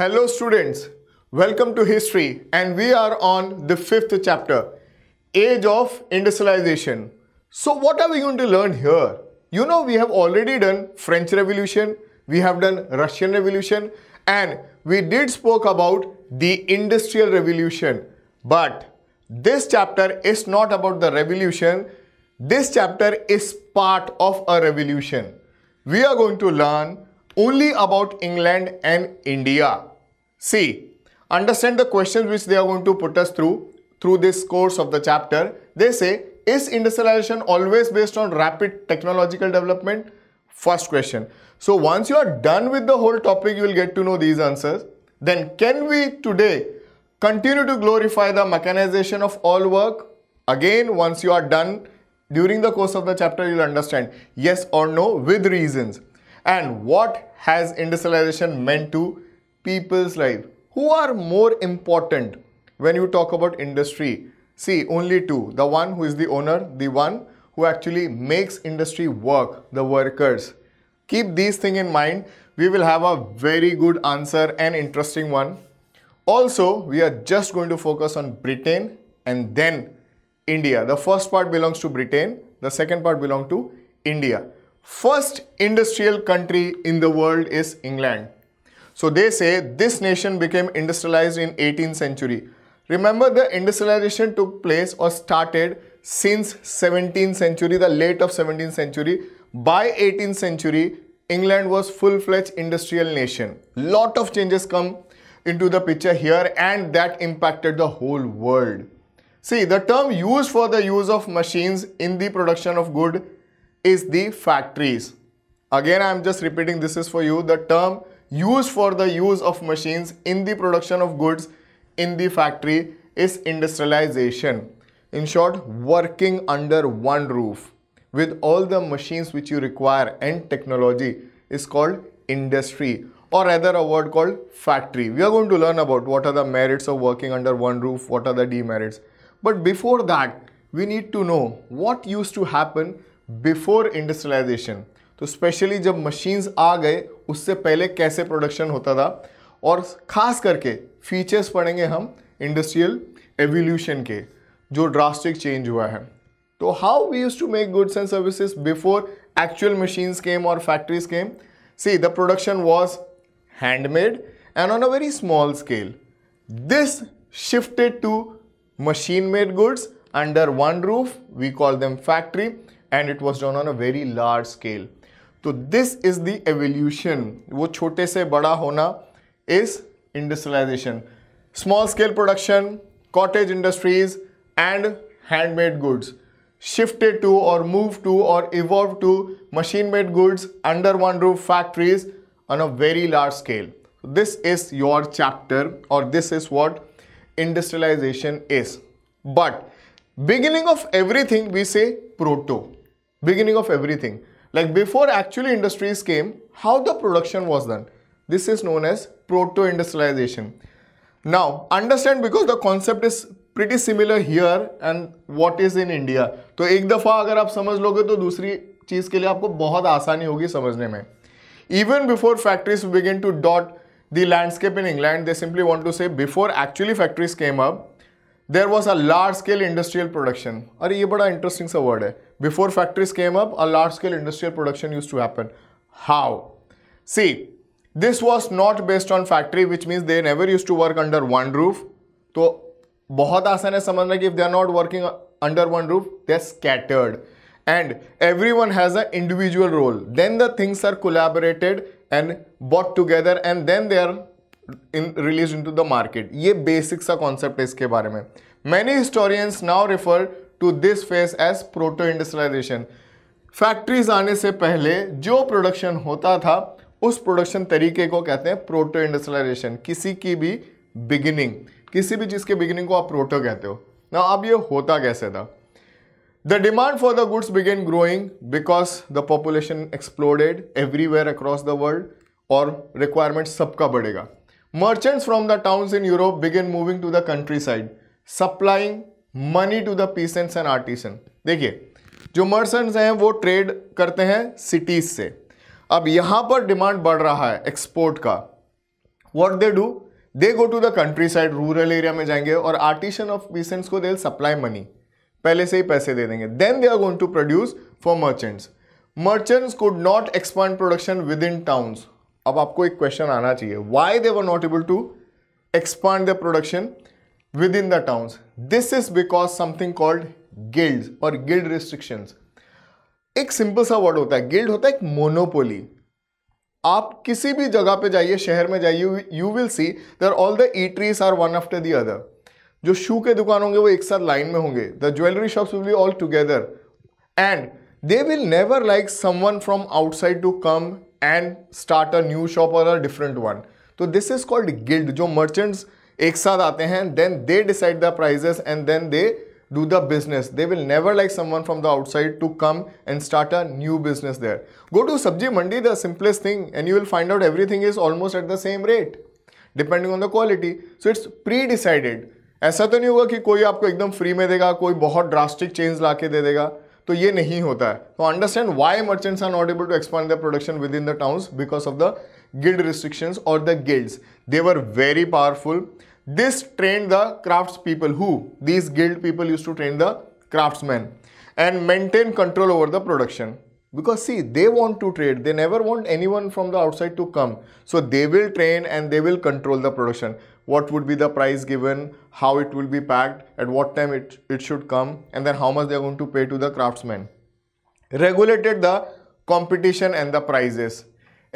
Hello students, welcome to history and we are on the fifth chapter, Age of Industrialization. So what are we going to learn here? You know we have already done French Revolution, we have done Russian Revolution and we did spoke about the Industrial Revolution. But this chapter is not about the revolution, this chapter is part of a revolution. We are going to learn only about England and India. See, understand the questions which they are going to put us through through this course of the chapter. They say, is industrialization always based on rapid technological development? First question. So once you are done with the whole topic, you will get to know these answers. Then can we today continue to glorify the mechanization of all work? Again, once you are done during the course of the chapter, you'll understand yes or no with reasons. And what has industrialization meant to people's life. Who are more important when you talk about industry? See, only two. The one who is the owner, the one who actually makes industry work, the workers. Keep these things in mind. We will have a very good answer and interesting one. Also, we are just going to focus on Britain and then India. The first part belongs to Britain. The second part belongs to India. First industrial country in the world is England. So they say this nation became industrialized in 18th century. Remember the industrialization took place or started since 17th century, the late of 17th century. By 18th century, England was full-fledged industrial nation. Lot of changes come into the picture here and that impacted the whole world. See, the term used for the use of machines in the production of good is the factories. Again, I am just repeating this is for you. The term used for the use of machines in the production of goods in the factory is industrialization. In short, working under one roof with all the machines which you require and technology is called industry or rather a word called factory. We are going to learn about what are the merits of working under one roof, what are the demerits. But before that, we need to know what used to happen before industrialization. तो specially जब machines आ गए उससे पहले कैसे production होता था और ख़ास करके फीचर्स पढ़ेंगे हम इंडस्ट्रियल एवोल्यूशन के जो ड्रास्टिक चेंज हुआ है तो how we use to make goods and services before actual machines came और factories came see the production was handmade and on a very small scale this shifted to machine made goods under one roof we call them factory and it was done on a very large scale So this is the evolution. वो छोटे से बड़ा होना is industrialization small scale production cottage industries and handmade goods shifted to or moved to or evolved to machine made goods under one roof factories on a very large scale this is your chapter or this is what industrialization is but beginning of everything we say proto beginning of everything like before actually industries came, how the production was done. This is known as proto-industrialization. Now, understand because the concept is pretty similar here and what is in India. तो एक दफ़ा अगर आप समझ लोगे तो दूसरी चीज़ के लिए आपको बहुत आसानी होगी समझने में Even before factories begin to dot the landscape in England, they simply want to say before actually factories came up, there was a large scale industrial production. अरे ये बड़ा interesting सा word है before factories came up, a large scale industrial production used to happen. How? See, this was not based on factory, which means they never used to work under one roof. So, बहुत आसान है समझना कि if they are not working under one roof, they're scattered. And everyone has an individual role. Then the things are collaborated and bought together and then they are in, released into the market. the basic concept Many historians now refer to this phase as proto industrialization factories आने से पहले जो production होता था उस production तरीके को कहते हैं प्रोटो इंडस्ट्रियलाइजेशन किसी की भी बिगिनिंग किसी भी चीज़ के बिगिनिंग को आप प्रोटो कहते हो ना अब ये होता कैसे था the demand for the goods began growing because the population exploded everywhere across the world और रिक्वायरमेंट सबका बढ़ेगा merchants from the towns in Europe began moving to the countryside supplying money to the peasants and artisan देखिए जो मर्सेंट्स हैं वो trade करते हैं cities से अब यहां पर डिमांड बढ़ रहा है एक्सपोर्ट का what they do they go to the countryside rural area में जाएंगे और आर्टिशन ऑफ पीसेंट्स को दे सप्लाई मनी पहले से ही पैसे दे देंगे then they are going to produce for merchants merchants could not expand production within towns अब आपको एक क्वेश्चन आना चाहिए why they were not able to expand the production in the towns this is because something called guild और guild restrictions एक simple सा word होता है गिल्ड होता है एक मोनोपोली आप किसी भी जगह पे जाइए शहर में जाइए you will see their all the eateries are one after the other जो शू के दुकान होंगे वो एक साथ लाइन में होंगे the jewellery shops will be all together and they will never like someone from outside to come and start a new shop और अ डिफरेंट वन तो दिस इज कॉल्ड गिल्ड जो merchants एक साथ आते हैं then they decide the prices and then they do the business they will never like someone from the outside to come and start a new business there go to sabzi mandi the simplest thing and you will find out everything is almost at the same rate depending on the quality so it's pre decided ऐसा तो नहीं होगा कि कोई आपको एकदम free में देगा कोई बहुत ड्रास्टिक चेंज ला के दे देगा तो ये नहीं होता है तो understand why merchants are not able to expand the production within the towns because of the guild restrictions और the guilds they were very powerful This trained the craftspeople who these guild people used to train the craftsmen and maintain control over the production. Because see, they want to trade. They never want anyone from the outside to come. So they will train and they will control the production. What would be the price given, how it will be packed, at what time it, it should come, and then how much they are going to pay to the craftsmen. Regulated the competition and the prices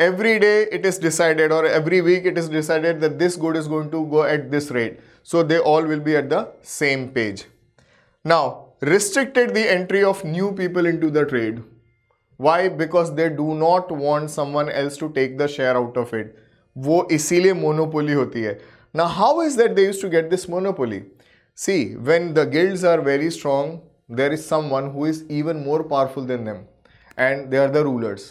every day it is decided or every week it is decided that this good is going to go at this rate. So they all will be at the same page. Now, restricted the entry of new people into the trade. Why? Because they do not want someone else to take the share out of it. वो इसीलिए monopoly होती है Now, how is that they used to get this monopoly? See, when the guilds are very strong, there is someone who is even more powerful than them and they are the rulers.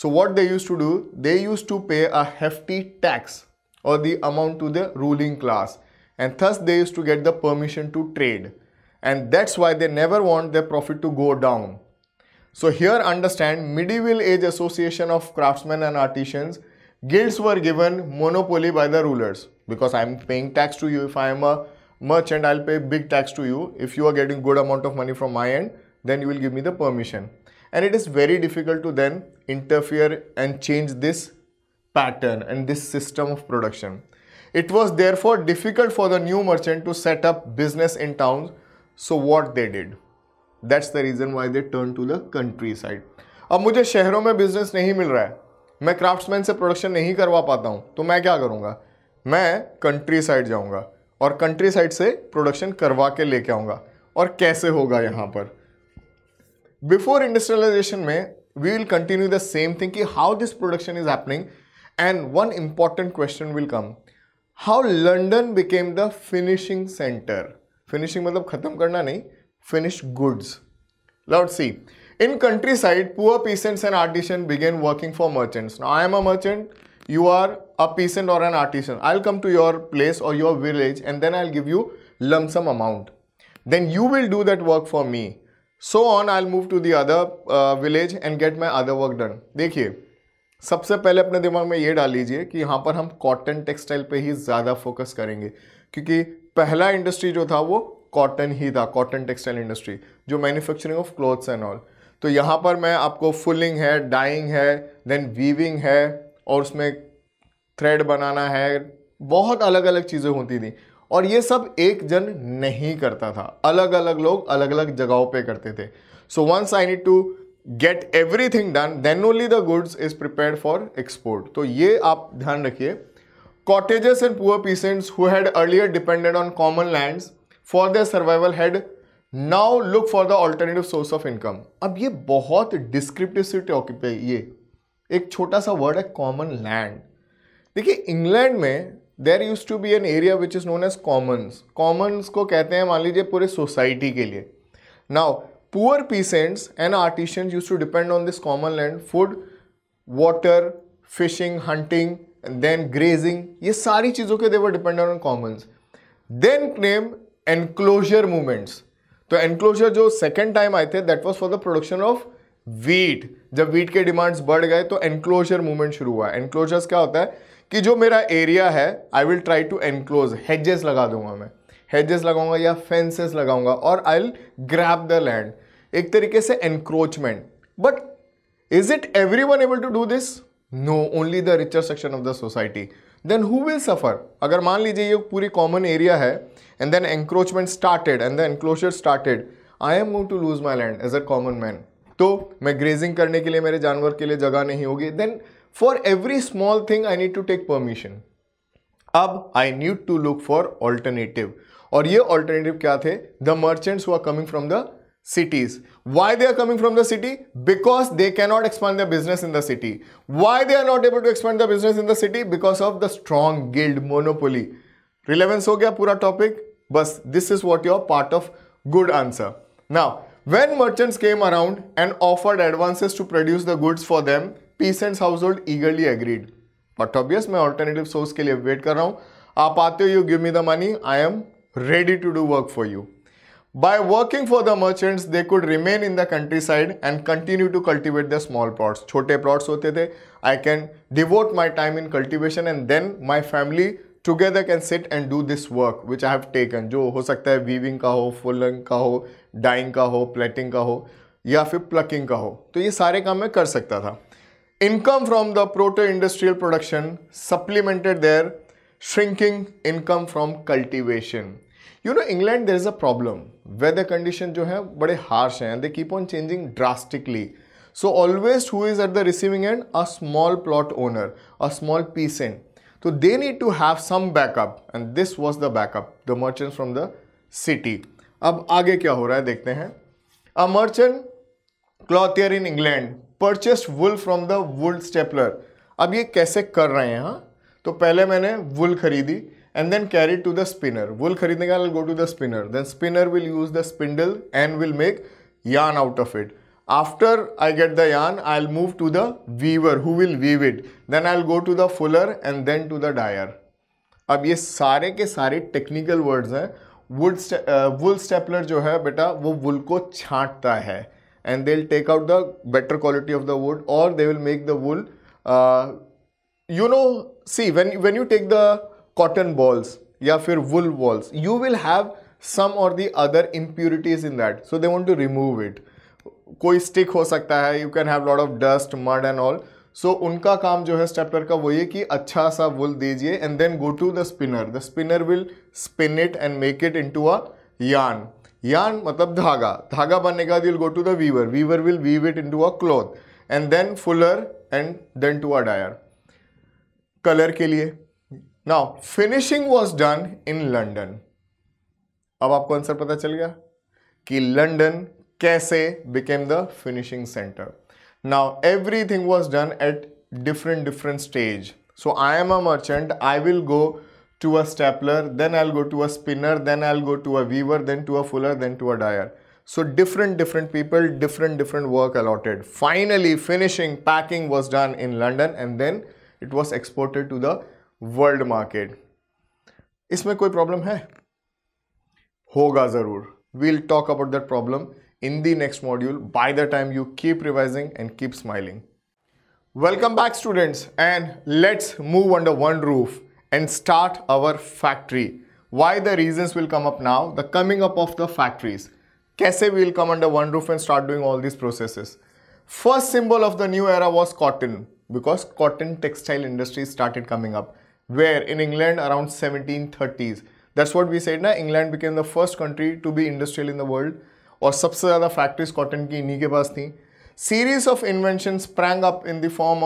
So what they used to do, they used to pay a hefty tax or the amount to the ruling class and thus they used to get the permission to trade and that's why they never want their profit to go down. So here understand medieval age association of craftsmen and artisans guilds were given monopoly by the rulers because I'm paying tax to you if I am a merchant I'll pay big tax to you if you are getting good amount of money from my end then you will give me the permission and it is very difficult to then interfere and change this pattern and this system of production. It was therefore difficult for the new merchant to set up business in towns. So what they did? That's the reason why they turned to the countryside. अब मुझे शहरों में business नहीं मिल रहा है मैं craftsman से production नहीं करवा पाता हूँ तो मैं क्या करूँगा मैं कंट्री साइड जाऊँगा और कंट्री साइड से प्रोडक्शन करवा के लेके आऊँगा और कैसे होगा यहाँ पर before industrialization may we will continue the same thing how this production is happening and one important question will come. How London became the finishing center? Finishing means खत्म karna, nahi finished goods. Let's see. In countryside, poor peasants and artisans began working for merchants. Now I am a merchant, you are a peasant or an artisan. I'll come to your place or your village and then I'll give you lump sum amount. Then you will do that work for me. So on I move to the other village and get my other work done देखिए सबसे पहले अपने दिमाग में ये डाल लीजिए कि यहाँ पर हम कॉटन टेक्सटाइल पे ही ज़्यादा फोकस करेंगे क्योंकि पहला इंडस्ट्री जो था वो कॉटन ही था कॉटन टेक्सटाइल इंडस्ट्री जो manufacturing of clothes and all तो यहाँ पर मैं आपको फुलिंग है डाइंग है देन वीविंग है और उसमें थ्रेड बनाना है बहुत अलग अलग चीज़ें होती थी और ये सब एक जन नहीं करता था अलग अलग लोग अलग अलग जगहों पे करते थे so once I need to get every thing done then only the goods is prepare for export तो ये आप ध्यान रखिए cottages and poor peasants who had earlier depended on common land for their survival had now look for the alternative source of income अब ये बहुत descriptive सी topic है ये एक छोटा सा वर्ड है कॉमन लैंड देखिए इंग्लैंड में there used to be an area which is known as commons commons को कहते हैं मान लीजिए पूरे सोसाइटी के लिए now poor peasants and artisans used to depend on this common land food water fishing hunting then grazing ये सारी चीज़ों के they were dependent on commons then name enclosure movements तो एनक्लोजर जो सेकेंड टाइम आए थे that was for the production of wheat जब wheat के डिमांड्स बढ़ गए तो एनक्लोजर मूवमेंट शुरू हुआ एनक्लोजर्स क्या होता है कि जो मेरा एरिया है I will try to enclose hedges लगा दूंगा मैं हेजेस लगाऊंगा या फेंसेस लगाऊंगा और I will grab the land एक तरीके से encroachment but is it every one able to do this no only the richer section of the society then who will suffer अगर मान लीजिए ये पूरी कॉमन एरिया है and then encroachment started and the enclosure started I am going to lose my land as a common man तो मैं grazing करने के लिए मेरे जानवर के लिए जगह नहीं होगी then for every small thing I need to take permission. अब I need to look for alternative. और ये alternative क्या the merchants who are coming from the cities. Why they are coming from the city? Because they cannot expand their business in the city. Why they are not able to expand their business in the city? Because of the strong guild monopoly. Relevance ho gaya पूरा topic? बस. this is what your part of good answer. Now, when merchants came around and offered advances to produce the goods for them, peasants household eagerly agreed but obvious मैं alternative source के लिए wait कर रहा हूँ आप आते हो you give me the money I am ready to do work for you by working for the merchants they could remain in the countryside and continue to cultivate the small plots छोटे plots होते थे I can devote my time in cultivation and then my family together can sit and do this work which I have taken जो हो सकता है weaving का हो फुलंग का हो डाइंग का हो प्लेटिंग का हो या फिर प्लकिंग का हो तो ये सारे काम मैं कर सकता था Income from the proto-industrial production supplemented their shrinking income from cultivation. You know, England, there is a problem. Weather conditions, जो है बड़े harsh and they keep on changing drastically. So always who is at the receiving end? A small plot owner, a small peasant. So they need to have some backup and this was the backup, the merchants from the city. Now, आगे क्या हो merchant clothier in England purchased wool from the wool stapler अब ये कैसे कर रहे हैं हाँ तो पहले मैंने वुल खरीदी and then carry to the spinner wool खरीदने का go to the spinner then spinner will use the spindle and will make yarn out of it after I get the yarn I'll move to the weaver who will weave it then I'll go to the fuller and then to the dyer अब ये सारे के सारे technical words हैं वुल stapler uh, जो है बेटा वो वुल को छांटता है and they'll take out the better quality of the wood or they will make the wool uh, you know see when when you take the cotton balls yeah for wool balls you will have some or the other impurities in that so they want to remove it कोई stick हो सकता है you can have lot of dust mud and all so उनका काम जो है stapler का वो ये कि अच्छा सा वुल दीजिए and then go to the spinner the spinner will spin it and make it into a yarn Yarn matlab dhaga. Dhaga banne ka will go to the weaver. Weaver will weave it into a cloth and then fuller and then to a dyer. Color ke liye. Now finishing was done in London. अब आपको answer पता चल गया कि London कैसे became Now everything was done at different different stage. So I am a merchant. I will go to a stapler, then I'll go to a spinner, then I'll go to a weaver, then to a fuller, then to a dyer. So different, different people, different, different work allotted. Finally, finishing, packing was done in London and then it was exported to the world market. इसमें कोई problem है होगा ज़रूर we'll talk about that problem in the next module. By the time you keep revising and keep smiling. Welcome back students and let's move under one roof and start our factory. Why the reasons will come up now? The coming up of the factories. Kaise we will come under one roof and start doing all these processes. First symbol of the new era was cotton because cotton textile industry started coming up. Where? In England around 1730s. That's what we said na, England became the first country to be industrial in the world. Or सबसे ज़्यादा factories cotton की इन्हीं के पास थी series of invention sprang up in the form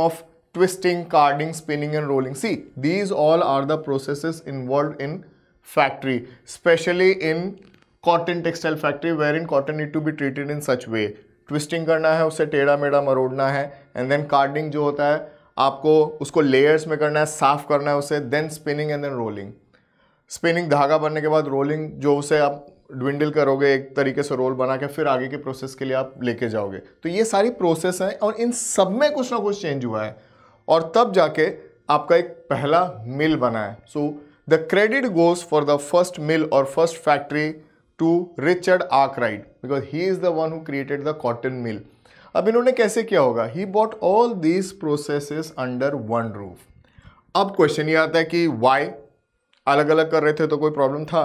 twisting, carding, spinning and rolling. See, these all are the processes involved in factory, especially in cotton textile factory wherein cotton need to be treated in such way. twisting करना है उसे टेढ़ा मेढ़ा मरोड़ना है and then carding जो होता है आपको उसको layers में करना है साफ करना है उसे then spinning and then rolling spinning धागा बनने के बाद rolling जो उसे आप ड्विंडल करोगे एक तरीके से रोल बना के फिर आगे के प्रोसेस के लिए आप लेके जाओगे तो ये सारी प्रोसेस हैं और इन सब में कुछ ना कुछ चेंज हुआ है और तब जाके आपका एक पहला मिल बना है so the credit goes for the first mill और first factory to Richard Wright because he is the one who created the cotton mill अब इन्होंने कैसे किया होगा he bought all these processes under one roof अब question ये आता है कि वाई अलग अलग कर रहे थे तो कोई प्रॉब्लम था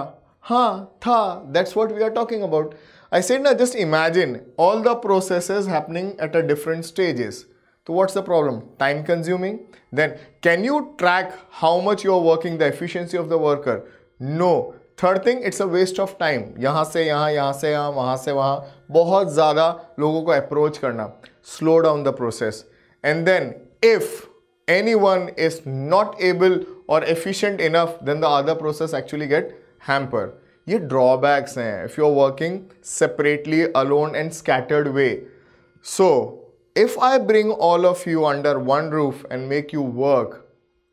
हाँ था that's what we are talking about I said ना just imagine all the processes happening at a different stages So what's the problem? Time consuming. Then can you track how much you're working, the efficiency of the worker? No. Third thing it's a waste of time यहाँ से यहाँ यहाँ से यहाँ वहाँ से वहाँ बहुत ज़्यादा लोगों को अप्रोच करना slow down the process and then if any one is not able और efficient enough then the other process actually get hamper ये ड्रॉबैक्स हैं if you are working separately alone and scattered way so if I bring all of you under one roof and make you work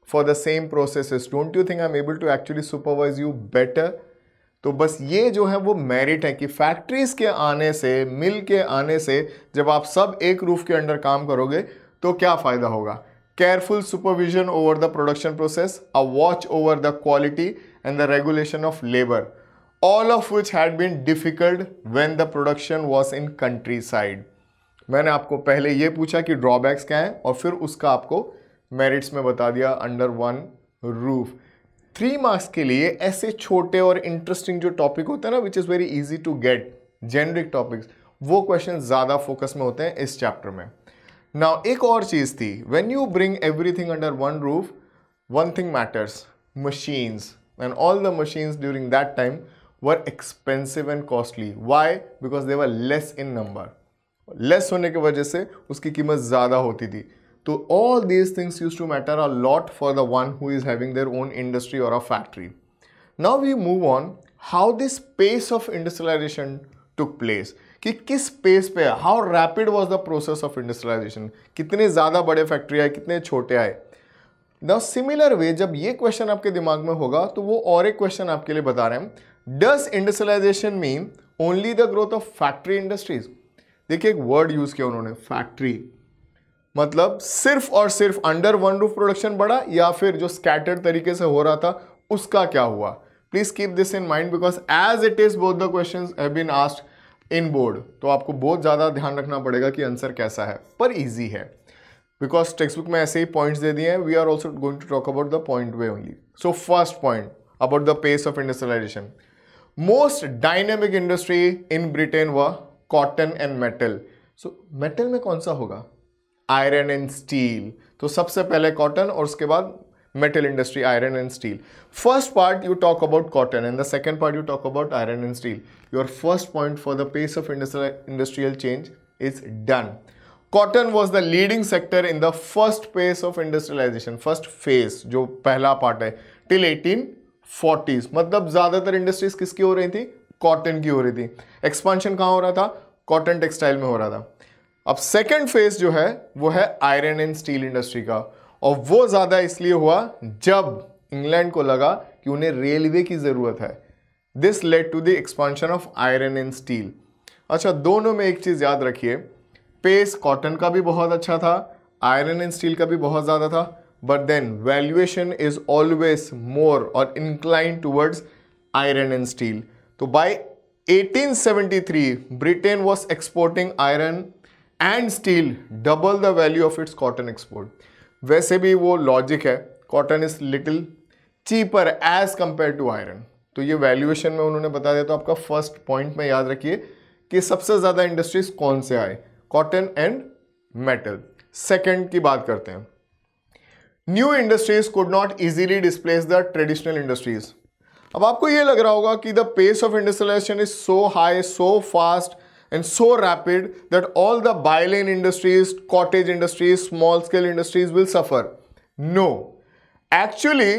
for the same processes, don't you think I'm able to actually supervise you better? तो बस ये जो है वो merit है कि factories के आने से मिल के आने से जब आप सब एक रूफ के careful supervision over the production process, a watch over the quality and the regulation of labor, all of which had been difficult when the production was in countryside. मैंने आपको पहले ये पूछा कि ड्रॉबैक्स क्या हैं और फिर उसका आपको मेरिट्स में बता दिया under one roof three marks के लिए ऐसे छोटे और इंटरेस्टिंग जो टॉपिक होते हैं ना which is very easy to get generic topics वो क्वेश्चन ज़्यादा फोकस में होते हैं इस चैप्टर में नाउ एक और चीज़ थी when you bring everything under one roof one thing matters machines and all the machines during that time were expensive and costly why because they were less in number less होने की वजह से उसकी कीमत ज़्यादा होती थी तो all these things used to matter a lot for the one who is having their own industry और a factory now we move on how this pace of industrialisation took place कि किस पेस पे how rapid was the process of industrialisation कितने ज़्यादा बड़े factory आए कितने छोटे आए द सिमिलर वे जब ये क्वेश्चन आपके दिमाग में होगा तो वो और एक क्वेश्चन आपके लिए बता रहे हैं does industrialisation mean only the growth of factory industries देखिए एक वर्ड यूज़ किया उन्होंने फैक्ट्री मतलब सिर्फ और सिर्फ अंडर वन रूफ प्रोडक्शन बढ़ा या फिर जो स्कैटर्ड तरीके से हो रहा था उसका क्या हुआ please keep this in mind because as it is both the question have been asked in board तो आपको बहुत ज़्यादा ध्यान रखना पड़ेगा कि आंसर कैसा है पर ईजी है बिकॉज टेक्स्ट बुक में ऐसे ही पॉइंट्स दे दिए हैं we are also going to talk about the point way only so first point about the pace of industrialisation most dynamic industry in Britain were cotton and metal so metal में कौन सा होगा iron and steel तो सबसे पहले cotton और उसके बाद metal industry iron and steel first part you talk about cotton and the second part you talk about iron and steel your first point for the pace of industrial change is done cotton was the leading sector in the first pace of industrialisation first phase जो पहला part है till eighteen forties मतलब ज्यादातर industries किसकी हो रही थी cotton की हो रही थी एक्सपांशन कहाँ हो रहा था कॉटन टेक्सटाइल में हो रहा था अब सेकेंड फेज जो है वो है आयरन एंड स्टील इंडस्ट्री का और वो ज़्यादा इसलिए हुआ जब इंग्लैंड को लगा कि उन्हें रेलवे की ज़रूरत है this led to the expansion of iron and steel अच्छा दोनों में एक चीज़ याद रखिए पेस कॉटन का भी बहुत अच्छा था आयरन एंड स्टील का भी बहुत ज़्यादा था but then valuation is always more और incline towards iron and steel तो by 1873, Britain was exporting iron and steel double the value of its cotton export. वैसे भी वो लॉजिक है cotton is little cheaper as compare to iron तो ये valuation में उन्होंने बता दिया तो आपका फर्स्ट पॉइंट में याद रखिए कि सबसे ज़्यादा इंडस्ट्रीज कौन से आए कॉटन एंड मेटल सेकंड की बात करते हैं new industries could not easily displace the traditional industries अब आपको ये लग रहा होगा कि the pace of industrialisation is so high so fast and so rapid that all the bylane industries cottage industries small scale industries will suffer no actually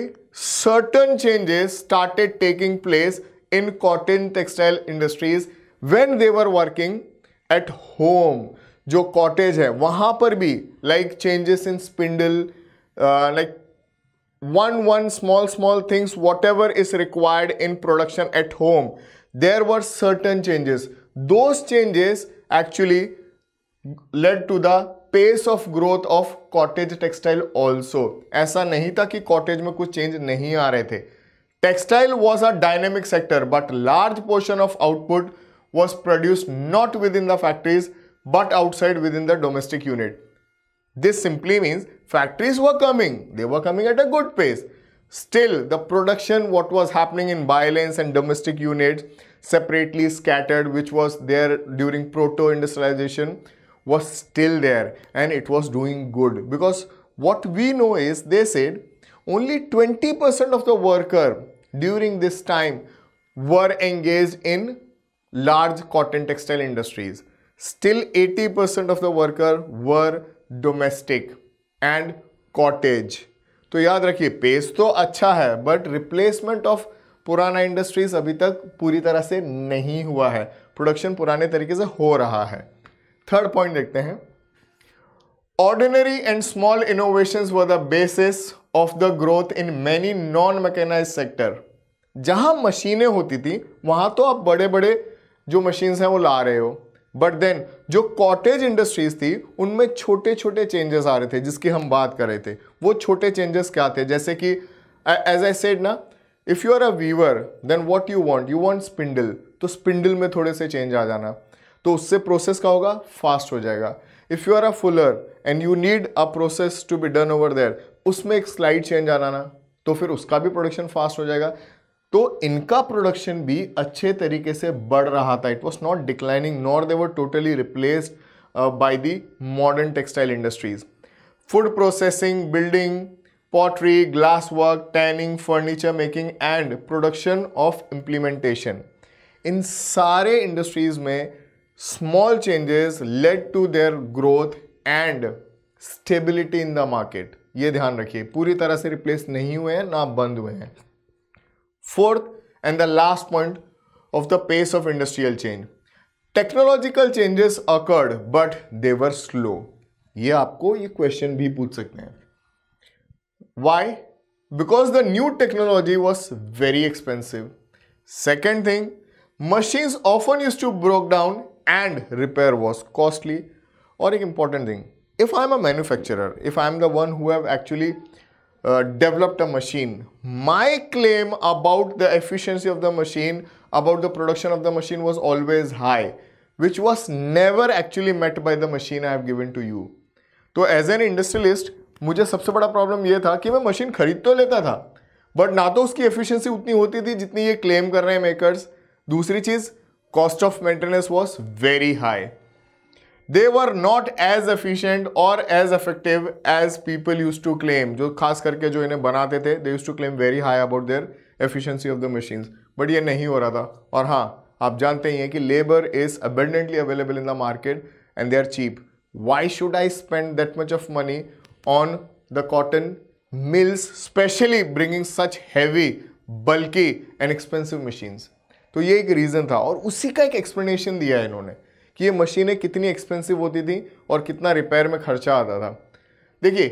certain changes started taking place in cotton textile industries when they were working at home जो cottage है वहां पर भी like changes in spindle like one one small small things whatever is required in production at home there were certain changes those changes actually led to the pace of growth of cottage textile also aisa nahi tha ki cottage mein kuch change nahi aa rahe the textile was a dynamic sector but large portion of output was produced not within the factories but outside within the domestic unit this simply means factories were coming. They were coming at a good pace. Still, the production, what was happening in violence and domestic units, separately scattered, which was there during proto-industrialization, was still there and it was doing good. Because what we know is, they said, only 20% of the worker during this time were engaged in large cotton textile industries. Still 80% of the worker were domestic and cottage तो याद रखिए pace तो अच्छा है but replacement of पुराना industries अभी तक पूरी तरह से नहीं हुआ है प्रोडक्शन पुराने तरीके से हो रहा है थर्ड पॉइंट देखते हैं ordinary and small innovation were the basis of the growth in many non mechanise sector जहां मशीनें होती थी वहां तो आप बड़े बड़े जो मशीन्स हैं वो ला रहे हो बट देन जो कॉटेज इंडस्ट्रीज थी उनमें छोटे छोटे चेंजेस आ रहे थे जिसकी हम बात कर रहे थे वो छोटे चेंजेस क्या थे जैसे कि एज आई सेड ना if you are a weaver then what you want you want spindle तो स्पिंडल में थोड़े से चेंज आ जाना तो उससे प्रोसेस क्या होगा फास्ट हो जाएगा if you are a fuller and you need a process to be done over there उसमें एक स्लाइड चेंज आना ना तो फिर उसका भी प्रोडक्शन फास्ट हो जाएगा तो इनका प्रोडक्शन भी अच्छे तरीके से बढ़ रहा था it was not declining nor they were totally replaced by the modern textile industries food processing building pottery glass work tanning furniture making and production of implementation in सारे इंडस्ट्रीज में small changes led to their growth and stability in the market ये ध्यान रखिए पूरी तरह से replace नहीं हुए हैं ना बंद हुए हैं Fourth and the last point of the pace of industrial change. Technological changes occurred but they were slow. ये आपको ये question भी पूछ सकते हैं. Why? Because the new technology was very expensive. Second thing, machines often used to break down and repair was costly. Or an important thing, if I am a manufacturer, if I am the one who have actually developed a machine. My claim about the efficiency of the machine, about the production of the machine was always high, which was never actually met by the machine I have given to you. so as an industrialist मुझे सबसे बड़ा problem यह था कि मैं machine खरीद तो लेता था बट ना तो उसकी एफिशिएंसी उतनी होती थी जितनी ये क्लेम कर रहे हैं मेकर्स दूसरी चीज़ cost of maintenance was very high they were not as efficient और as effective as people use to claim जो खास करके जो इन्हें बनाते थे they use to claim very high about their efficiency of the machines but ये नहीं हो रहा था और हाँ आप जानते ही हैं कि labour is abundantly available in the market and they are cheap why should I spend that much of money on the cotton mills specially bringing such heavy bulky and expensive machines तो ये एक reason था और उसी का एक explanation दिया है इन्होंने कि ये मशीनें कितनी एक्सपेंसिव होती थी और कितना रिपेयर में खर्चा आता था देखिए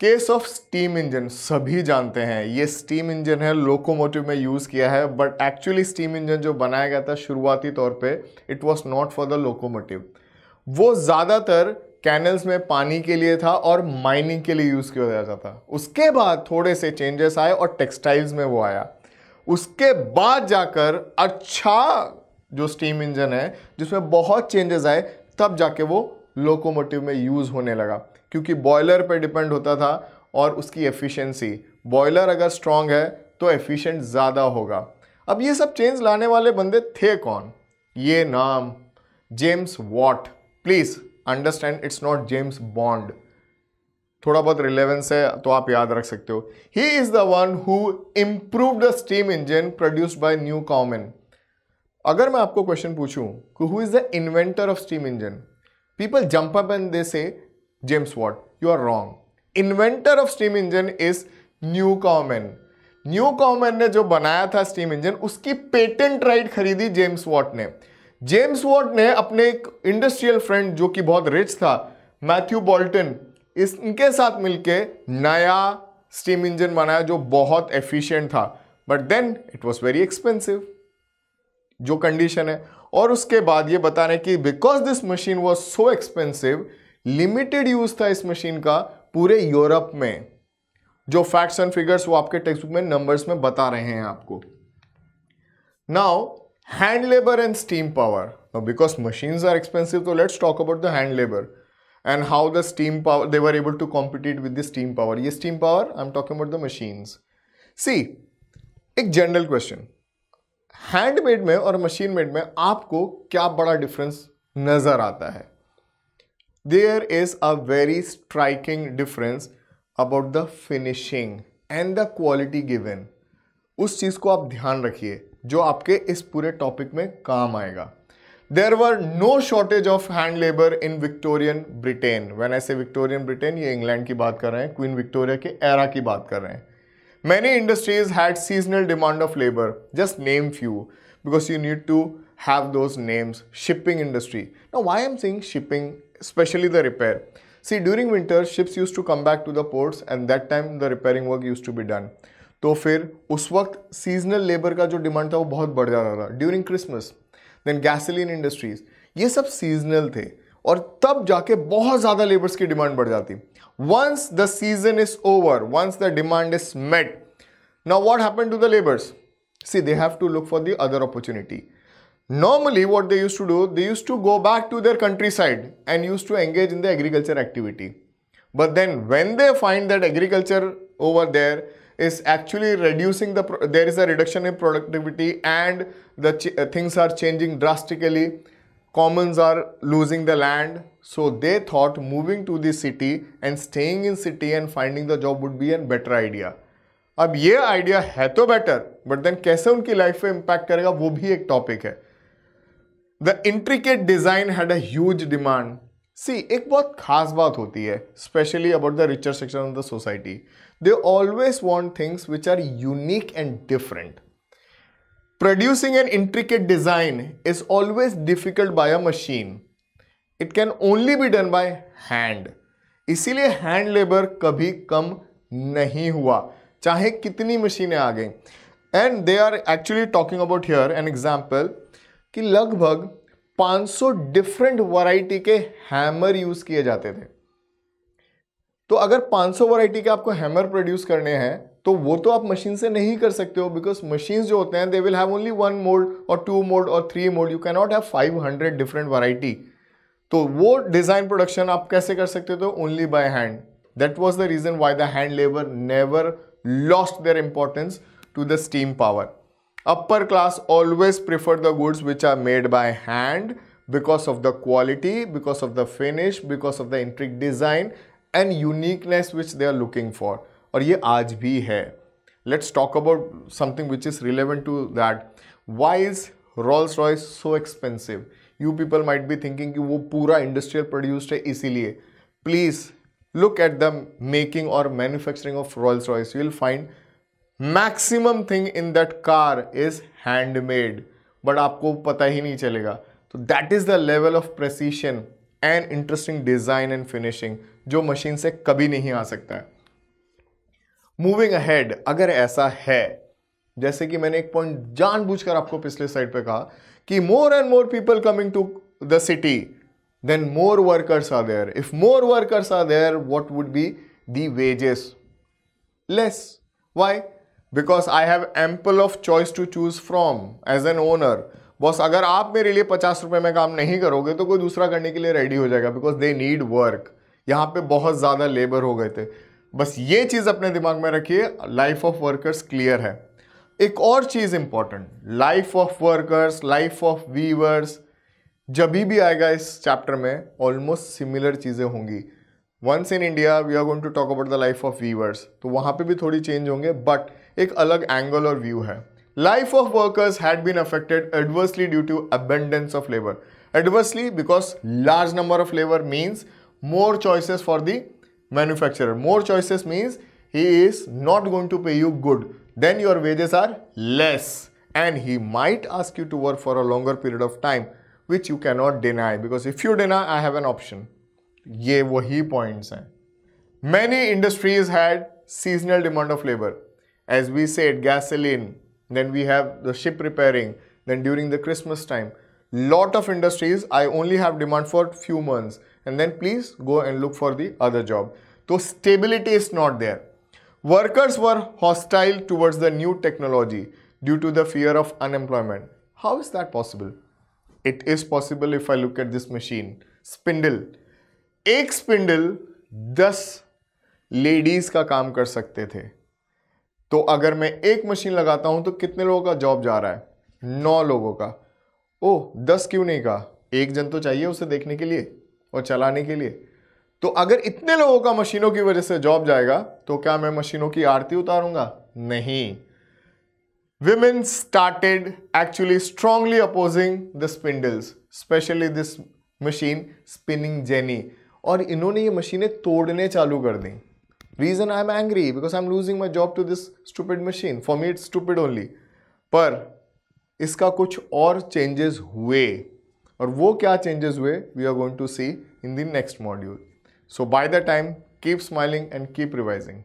केस ऑफ स्टीम इंजन सभी जानते हैं ये स्टीम इंजन है लोकोमोटिव में यूज़ किया है बट एक्चुअली स्टीम इंजन जो बनाया गया था शुरुआती तौर पे it was not for the locomotive वो ज़्यादातर कैनल्स में पानी के लिए था और माइनिंग के लिए यूज़ किया जाता था उसके बाद थोड़े से चेंजेस आए और टेक्सटाइल्स में वो आया उसके बाद जाकर अच्छा जो स्टीम इंजन है जिसमें बहुत चेंजेस आए तब जाके वो लोकोमोटिव में यूज़ होने लगा क्योंकि बॉयलर पे डिपेंड होता था और उसकी एफिशिएंसी बॉयलर अगर स्ट्रांग है तो एफिशिएंट ज़्यादा होगा अब ये सब चेंज लाने वाले बंदे थे कौन ये नाम James Watt please understand it's not James Bond थोड़ा बहुत रिलेवेंस है तो आप याद रख सकते हो he is the one who improve the steam engine produced by Newcomen अगर मैं आपको क्वेश्चन पूछूं कि who is the inventor of steam engine people jump up and they say James Watt you are wrong inventor of steam engine is Newcomen Newcomen ने जो बनाया था steam engine उसकी पेटेंट राइट खरीदी James Watt ने James Watt ने अपने एक इंडस्ट्रियल फ्रेंड जो कि बहुत रिच था मैथ्यू बॉल्टन इनके साथ मिलके नया स्टीम इंजन बनाया जो बहुत एफिशिएंट था but then it was very expensive जो कंडीशन है और उसके बाद ये बता रहे हैं कि because this machine was so expensive limited use था इस मशीन का पूरे यूरोप में जो फैक्ट्स एंड फिगर्स वो आपके टेक्स्ट बुक में नंबर्स में बता रहे हैं आपको now hand labour and steam power because machines are expensive तो let's talk about the hand labour and how the steam power they were able to compete with the steam power ये steam power I am talking about the machines see एक general question handmade में और machine made में आपको क्या बड़ा difference नज़र आता है there is a very striking difference about the finishing and the quality given उस चीज़ को आप ध्यान रखिए जो आपके इस पूरे टॉपिक में काम आएगा there were no shortage of hand labour in Victorian Britain when ऐसे विक्टोरियन ब्रिटेन ये इंग्लैंड की बात कर रहे हैं क्वीन विक्टोरिया के एरा की बात कर रहे हैं Many industries had seasonal demand of labor, just name few, because you need to have those names. Shipping industry. Now, why I'm saying shipping, especially the repair. See, during winter, ships used to come back to the ports and that time the repairing work used to be done. So, फिर उस seasonal labor ka jo demand demand था वो बहुत बढ़ जाता था during Christmas then gasoline industries और तब जाके बहुत ज़्यादा लेबर्स की डिमांड बढ़ जाती once the season is over once the demand is met now what happen to the labours see they have to look for the other opportunity normally what they used to do they used to go back to their countryside and used to engage in the agriculture activity but then when they find that agriculture over there is actually reducing the there is a reduction in productivity and the uh, things are changing drastically commons are losing the land so they thought moving to the city and staying in city and finding the job would be a better idea अब ये idea है तो better but then कैसे उनकी life पे impact करेगा वो भी एक टॉपिक है the intricate design had huge demand see एक बहुत खास बात होती है specially about the richer section of the society they always want things which are unique and different Producing an intricate design is always difficult by a machine. It can only be done by hand. इसीलिए hand labour कभी कम नहीं हुआ चाहे कितनी मशीनें आ गई and they are actually talking about here an example कि लगभग 500 डिफरेंट वैरायटी के हैमर यूज किए जाते थे तो अगर 500 वैरायटी के आपको हैमर प्रोड्यूस करने हैं तो वो तो आप मशीन से नहीं कर सकते हो बिकॉज मशीन जो होते हैं they will have only one mode और टू मोड और three mode you cannot have five hundred different variety तो वो डिज़ाइन प्रोडक्शन आप कैसे कर सकते हो तो only by hand that was the reason why the hand labour never lost their importance to the steam power upper class always prefer the goods which are made by hand because of the quality because of the finish because of the intricate design and uniqueness which they are looking for और ये आज भी है let's talk about something which is relevant to that why is Rawls Royce so expensive you people might be thinking कि वो पूरा industrial produced है इसीलिए please look at the making और manufacturing of Rolls Royce you will find maximum thing in that car is handmade but आपको पता ही नहीं चलेगा तो that is the level of precision and interesting design and finishing जो machine से कभी नहीं आ सकता है मूविंग अहेड अगर ऐसा है जैसे कि मैंने एक पॉइंट जानबूझकर आपको पिछले साइड पे कहा कि more and more people coming to the city then more workers are there if more workers are there what would be the wages less why because I have ample of choice to choose from as an owner boss अगर आप मेरे लिए पचास रुपये में काम नहीं करोगे तो कोई दूसरा करने के लिए रेडी हो जाएगा बिकॉज दे नीड वर्क यहाँ पे बहुत ज़्यादा लेबर हो गए थे बस ये चीज़ अपने दिमाग में रखिए लाइफ ऑफ वर्कर्स क्लियर है एक और चीज़ important life of workers life of weavers जब भी आएगा इस चैप्टर में ऑलमोस्ट सिमिलर चीज़ें होंगी once in India we are going to talk about the life of weavers तो वहां पे भी थोड़ी चेंज होंगे बट एक अलग एंगल और व्यू है life of workers had been affected adversely due to abundance of labour adversely because large number of labour means more choices for the manufacturer. More choices means he is not going to pay you good. Then your wages are less and he might ask you to work for a longer period of time which you cannot deny because if you deny I have an option. ये वही points हैं. Many industries had seasonal demand of labor. As we said gasoline, then we have the ship repairing, then during the Christmas time. Lot of industries I only have demand for few months and then please go and look for the other job. So stability is not there. Workers were hostile towards the new technology due to the fear of unemployment. How is that possible? It is possible if I look at this machine. Spindle. एक spindle दस ladies का काम कर सकते थे तो अगर मैं एक मशीन लगाता हूं तो कितने लोगों का जॉब जा रहा है नौ लोगों का ओ दस क्यों नहीं कहा एक जन तो चाहिए उसे देखने के लिए और चलाने के लिए तो अगर इतने लोगों का मशीनों की वजह से जॉब जाएगा तो क्या मैं मशीनों की आरती उतारूंगा नहीं women started actually strongly opposing the spindles specially this machine spinning jenny और इन्होंने ये मशीनें तोड़ने चालू कर दी reason I am angry because I am losing my job to this stupid machine for me it's stupid only पर इसका कुछ और चेंजेस हुए और वो क्या चेंजेस हुए we are going to see in the next module so by the time keep smiling and keep revising